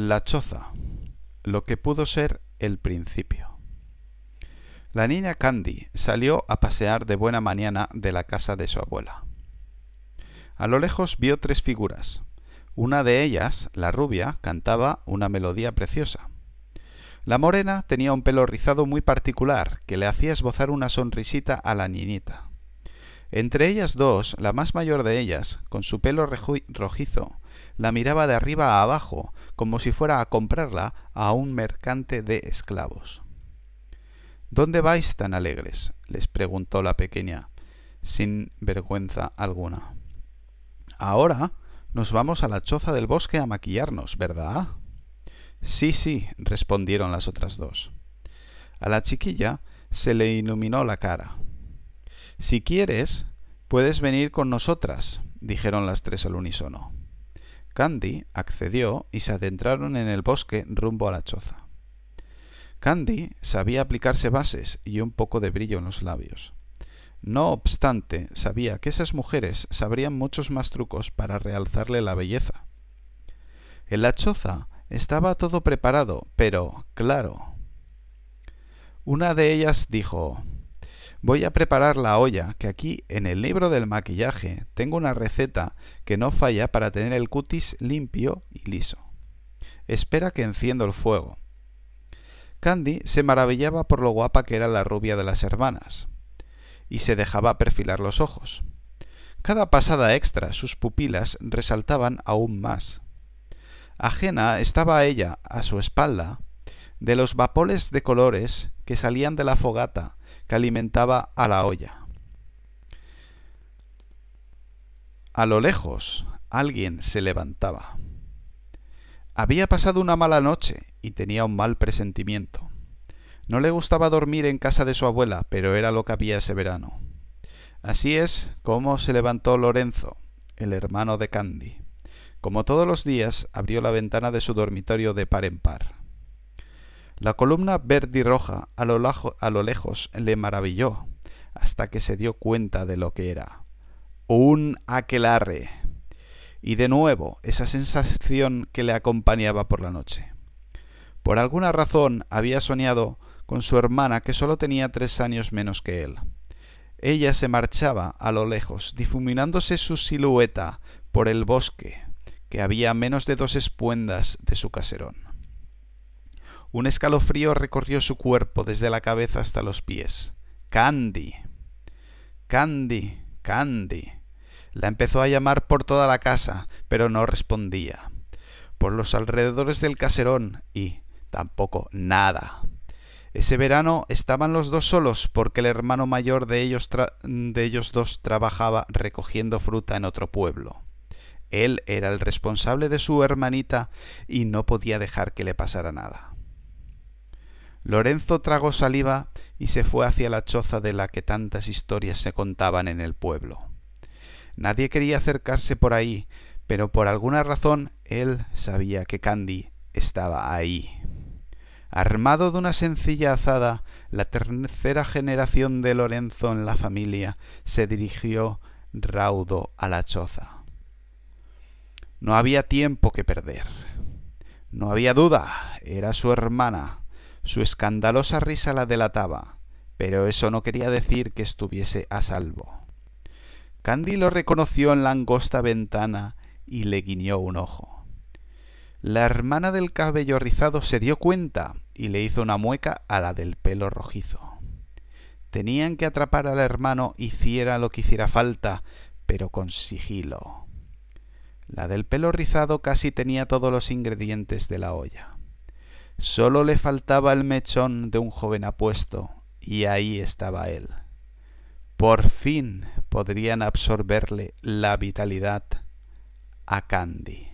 La choza. Lo que pudo ser el principio. La niña Candy salió a pasear de buena mañana de la casa de su abuela. A lo lejos vio tres figuras. Una de ellas, la rubia, cantaba una melodía preciosa. La morena tenía un pelo rizado muy particular que le hacía esbozar una sonrisita a la niñita. Entre ellas dos, la más mayor de ellas, con su pelo rojizo, la miraba de arriba a abajo, como si fuera a comprarla a un mercante de esclavos. ¿Dónde vais tan alegres? les preguntó la pequeña, sin vergüenza alguna. Ahora nos vamos a la choza del bosque a maquillarnos, ¿verdad? Sí, sí, respondieron las otras dos. A la chiquilla se le iluminó la cara. Si quieres, puedes venir con nosotras, dijeron las tres al unísono. Candy accedió y se adentraron en el bosque rumbo a la choza. Candy sabía aplicarse bases y un poco de brillo en los labios. No obstante, sabía que esas mujeres sabrían muchos más trucos para realzarle la belleza. En la choza estaba todo preparado, pero claro. Una de ellas dijo Voy a preparar la olla, que aquí en el libro del maquillaje tengo una receta que no falla para tener el cutis limpio y liso. Espera que enciendo el fuego. Candy se maravillaba por lo guapa que era la rubia de las hermanas, y se dejaba perfilar los ojos. Cada pasada extra sus pupilas resaltaban aún más. Ajena estaba ella, a su espalda, de los vapores de colores que salían de la fogata que alimentaba a la olla. A lo lejos, alguien se levantaba. Había pasado una mala noche y tenía un mal presentimiento. No le gustaba dormir en casa de su abuela, pero era lo que había ese verano. Así es como se levantó Lorenzo, el hermano de Candy. Como todos los días, abrió la ventana de su dormitorio de par en par. La columna verde a lo, a lo lejos le maravilló, hasta que se dio cuenta de lo que era. Un aquelarre. Y de nuevo esa sensación que le acompañaba por la noche. Por alguna razón había soñado con su hermana que solo tenía tres años menos que él. Ella se marchaba a lo lejos, difuminándose su silueta por el bosque, que había menos de dos espuendas de su caserón. Un escalofrío recorrió su cuerpo desde la cabeza hasta los pies. Candy. Candy. Candy. La empezó a llamar por toda la casa, pero no respondía. Por los alrededores del caserón y tampoco nada. Ese verano estaban los dos solos porque el hermano mayor de ellos, de ellos dos trabajaba recogiendo fruta en otro pueblo. Él era el responsable de su hermanita y no podía dejar que le pasara nada. Lorenzo tragó saliva y se fue hacia la choza de la que tantas historias se contaban en el pueblo. Nadie quería acercarse por ahí, pero por alguna razón él sabía que Candy estaba ahí. Armado de una sencilla azada, la tercera generación de Lorenzo en la familia se dirigió raudo a la choza. No había tiempo que perder. No había duda, era su hermana. Su escandalosa risa la delataba, pero eso no quería decir que estuviese a salvo. Candy lo reconoció en la angosta ventana y le guiñó un ojo. La hermana del cabello rizado se dio cuenta y le hizo una mueca a la del pelo rojizo. Tenían que atrapar al hermano hiciera lo que hiciera falta, pero con sigilo. La del pelo rizado casi tenía todos los ingredientes de la olla. Solo le faltaba el mechón de un joven apuesto, y ahí estaba él. Por fin podrían absorberle la vitalidad a Candy.